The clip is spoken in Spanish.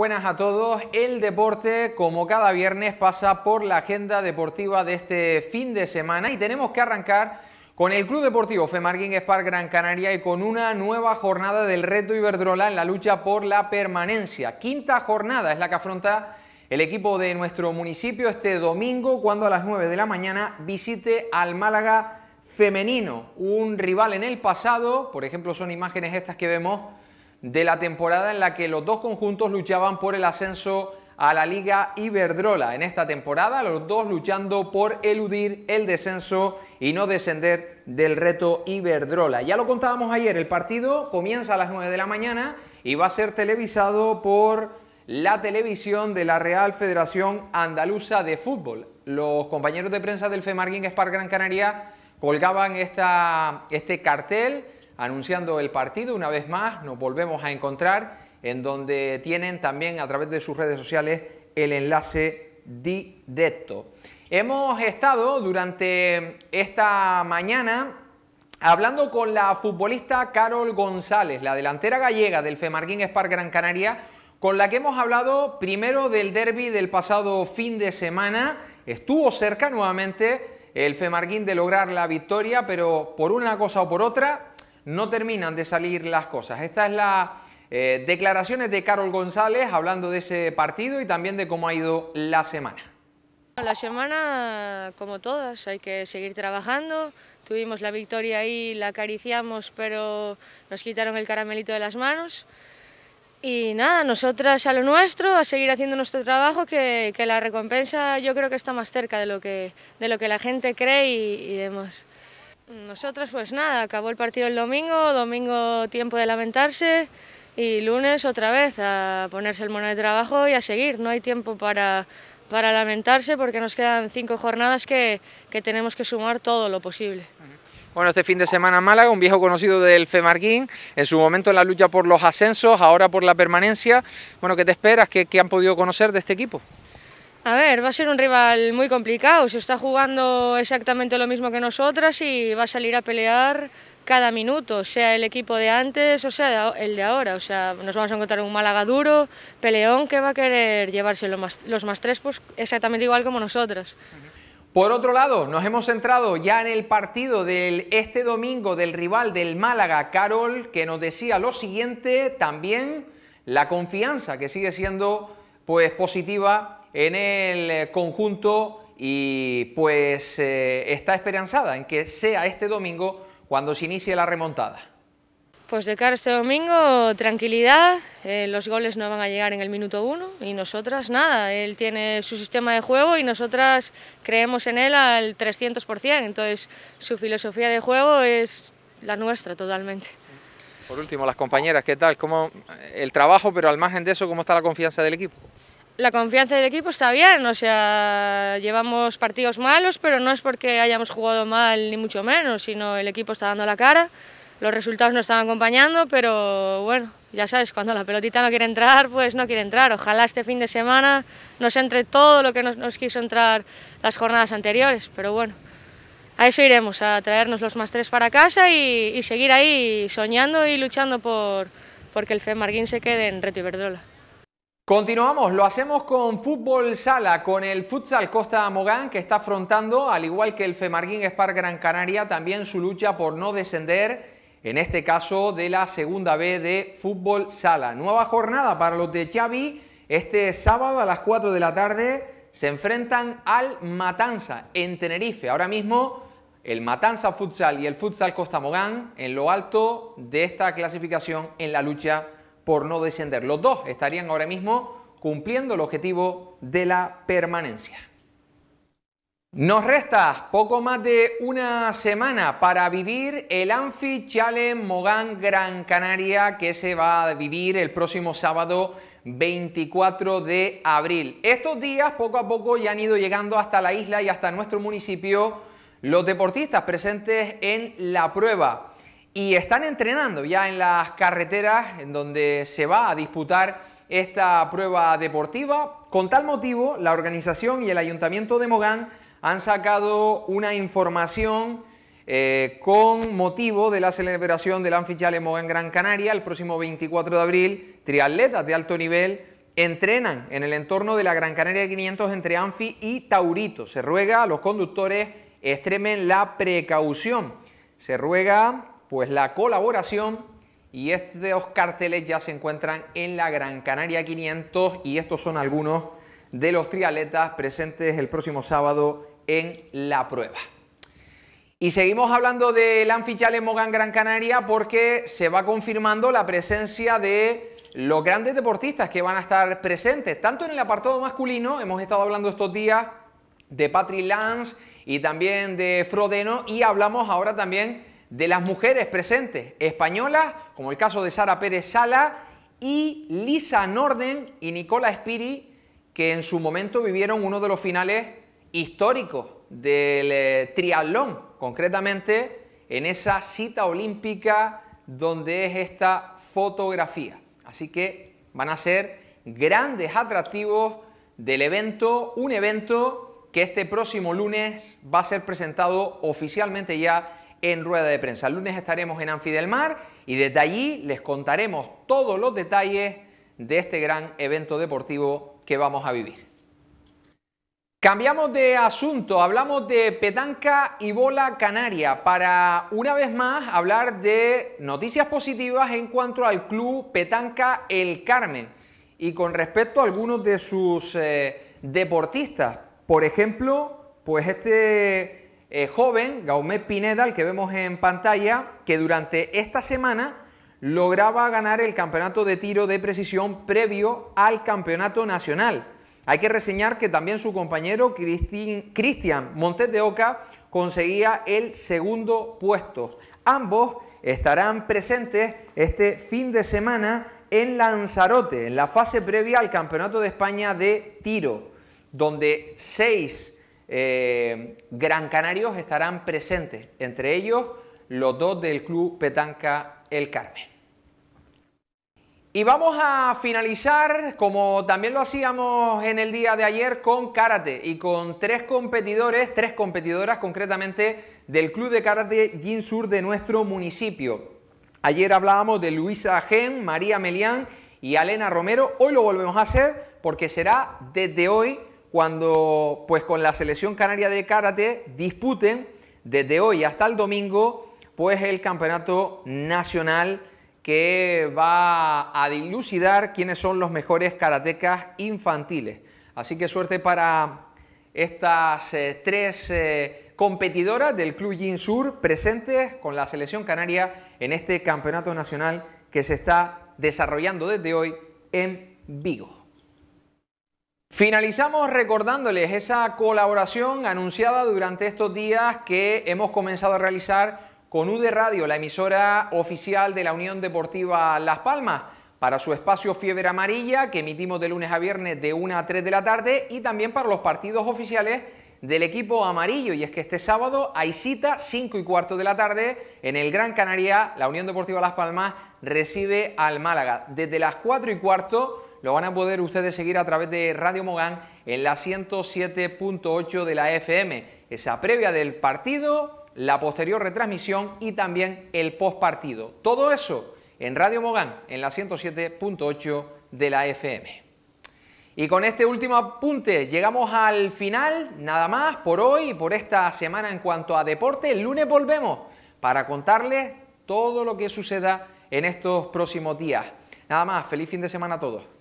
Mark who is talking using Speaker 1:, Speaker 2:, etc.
Speaker 1: buenas a todos. El deporte, como cada viernes, pasa por la agenda deportiva de este fin de semana y tenemos que arrancar con el Club Deportivo Femarguín Spark Gran Canaria y con una nueva jornada del reto Iberdrola en la lucha por la permanencia. Quinta jornada es la que afronta el equipo de nuestro municipio este domingo cuando a las 9 de la mañana visite al Málaga femenino, un rival en el pasado, por ejemplo son imágenes estas que vemos de la temporada en la que los dos conjuntos luchaban por el ascenso a la Liga Iberdrola. En esta temporada los dos luchando por eludir el descenso y no descender del reto Iberdrola. Ya lo contábamos ayer, el partido comienza a las 9 de la mañana y va a ser televisado por la televisión de la Real Federación Andaluza de Fútbol. Los compañeros de prensa del FEMARGUIN Spark Gran Canaria colgaban este cartel anunciando el partido. Una vez más nos volvemos a encontrar en donde tienen también a través de sus redes sociales el enlace directo. Hemos estado durante esta mañana hablando con la futbolista Carol González, la delantera gallega del Femarguín Spark Gran Canaria, con la que hemos hablado primero del derby del pasado fin de semana. Estuvo cerca nuevamente el Femarguín de lograr la victoria, pero por una cosa o por otra no terminan de salir las cosas. Esta es las eh, declaraciones de Carol González hablando de ese partido y también de cómo ha ido la semana.
Speaker 2: La semana, como todas, hay que seguir trabajando. Tuvimos la victoria ahí, la acariciamos, pero nos quitaron el caramelito de las manos. Y nada, nosotras a lo nuestro, a seguir haciendo nuestro trabajo, que, la recompensa yo creo que está más cerca de lo que, de lo que la gente cree y, y demás. Nosotros pues nada, acabó el partido el domingo, domingo tiempo de lamentarse y lunes otra vez a ponerse el mono de trabajo y a seguir. No hay tiempo para, lamentarse porque nos quedan cinco jornadas que, tenemos que sumar todo lo posible.
Speaker 1: Bueno, este fin de semana en Málaga, un viejo conocido del marquín en su momento en la lucha por los ascensos, ahora por la permanencia. Bueno, ¿qué te esperas? qué han podido conocer de este equipo?
Speaker 2: A ver, va a ser un rival muy complicado, se está jugando exactamente lo mismo que nosotras y va a salir a pelear cada minuto, sea el equipo de antes o sea el de ahora. O sea, nos vamos a encontrar un Málaga duro, peleón, que va a querer llevarse los más, tres, pues exactamente igual como nosotras.
Speaker 1: Por otro lado, nos hemos centrado ya en el partido del este domingo del rival del Málaga, Carol, que nos decía lo siguiente, también la confianza que sigue siendo pues positiva en el eh, conjunto y pues eh, está esperanzada en que sea este domingo cuando se inicie la remontada.
Speaker 2: Pues de cara a este domingo, tranquilidad, eh, los goles no van a llegar en el minuto uno y nosotras nada, él tiene su sistema de juego y nosotras creemos en él al 300%, entonces su filosofía de juego es la nuestra totalmente.
Speaker 1: Por último, las compañeras, ¿qué tal? ¿Cómo el trabajo, pero al margen de eso, cómo está la confianza del equipo?
Speaker 2: la confianza del equipo está bien, o sea, llevamos partidos malos, pero no es porque hayamos jugado mal ni mucho menos, sino el equipo está dando la cara, los resultados nos están acompañando, pero bueno, ya sabes, cuando la pelotita no quiere entrar, pues no quiere entrar. Ojalá este fin de semana nos entre todo lo que nos, quiso entrar las jornadas anteriores, pero bueno, a eso iremos, a traernos los más tres para casa y, seguir ahí soñando y luchando por porque el Marquín se quede en Reto Iberdrola.
Speaker 1: Continuamos, lo hacemos con fútbol sala, con el futsal Costa Mogán que está afrontando, al igual que el Femarguín Spark Gran Canaria, también su lucha por no descender, en este caso de la segunda B de fútbol sala. Nueva jornada para los de Xavi, este sábado a las 4 de la tarde se enfrentan al Matanza en Tenerife. Ahora mismo el Matanza Futsal y el Futsal Costa Mogán en lo alto de esta clasificación en la lucha por no descender. Los dos estarían ahora mismo cumpliendo el objetivo de la permanencia. Nos resta poco más de una semana para vivir el Anfi Challenge Mogán Gran Canaria que se va a vivir el próximo sábado 24 de abril. Estos días poco a poco ya han ido llegando hasta la isla y hasta nuestro municipio los deportistas presentes en la prueba y están entrenando ya en las carreteras en donde se va a disputar esta prueba deportiva. Con tal motivo, la organización y el ayuntamiento de Mogán han sacado una información eh, con motivo de la celebración del Anfichale Mogán Gran Canaria el próximo 24 de abril. Triatletas de alto nivel entrenan en el entorno de la Gran Canaria de 500 entre Anfi y Taurito. Se ruega a los conductores extremen la precaución. Se ruega pues la colaboración y estos carteles ya se encuentran en la Gran Canaria 500 y estos son algunos de los trialetas presentes el próximo sábado en la prueba. Y seguimos hablando del Anfichale Mogan Gran Canaria porque se va confirmando la presencia de los grandes deportistas que van a estar presentes, tanto en el apartado masculino, hemos estado hablando estos días de Patrick Lance y también de Frodeno y hablamos ahora también de las mujeres presentes españolas, como el caso de Sara Pérez Sala y Lisa Norden y Nicola Spiri, que en su momento vivieron uno de los finales históricos del eh, triatlón, concretamente en esa cita olímpica donde es esta fotografía. Así que van a ser grandes atractivos del evento, un evento que este próximo lunes va a ser presentado oficialmente ya en rueda de prensa. El lunes estaremos en Anfi Mar y desde allí les contaremos todos los detalles de este gran evento deportivo que vamos a vivir. Cambiamos de asunto, hablamos de petanca y bola canaria para una vez más hablar de noticias positivas en cuanto al club Petanca El Carmen y con respecto a algunos de sus eh, deportistas. Por ejemplo, pues este eh, joven, Gaumé Pineda, el que vemos en pantalla, que durante esta semana lograba ganar el campeonato de tiro de precisión previo al campeonato nacional. Hay que reseñar que también su compañero Cristian Montes de Oca conseguía el segundo puesto. Ambos estarán presentes este fin de semana en Lanzarote, en la fase previa al Campeonato de España de Tiro, donde seis eh, Gran Canarios estarán presentes, entre ellos los dos del Club Petanca El Carmen. Y vamos a finalizar, como también lo hacíamos en el día de ayer, con karate y con tres competidores, tres competidoras concretamente del Club de Karate Jin Sur de nuestro municipio. Ayer hablábamos de Luisa Gen, María Melián y Alena Romero. Hoy lo volvemos a hacer porque será desde hoy cuando pues con la selección canaria de karate disputen desde hoy hasta el domingo pues el campeonato nacional que va a dilucidar quiénes son los mejores karatecas infantiles. Así que suerte para estas eh, tres eh, competidoras del Club Jin Sur presentes con la selección canaria en este campeonato nacional que se está desarrollando desde hoy en Vigo. Finalizamos recordándoles esa colaboración anunciada durante estos días que hemos comenzado a realizar con UD Radio, la emisora oficial de la Unión Deportiva Las Palmas, para su espacio Fiebre Amarilla que emitimos de lunes a viernes de 1 a 3 de la tarde y también para los partidos oficiales del equipo amarillo. Y es que este sábado hay cita 5 y cuarto de la tarde en el Gran Canaria, la Unión Deportiva Las Palmas recibe al Málaga. Desde las 4 y cuarto lo van a poder ustedes seguir a través de Radio Mogán en la 107.8 de la FM. Esa previa del partido, la posterior retransmisión y también el postpartido. Todo eso en Radio Mogán en la 107.8 de la FM. Y con este último apunte llegamos al final, nada más por hoy, y por esta semana en cuanto a deporte. El lunes volvemos para contarles todo lo que suceda en estos próximos días. Nada más, feliz fin de semana a todos.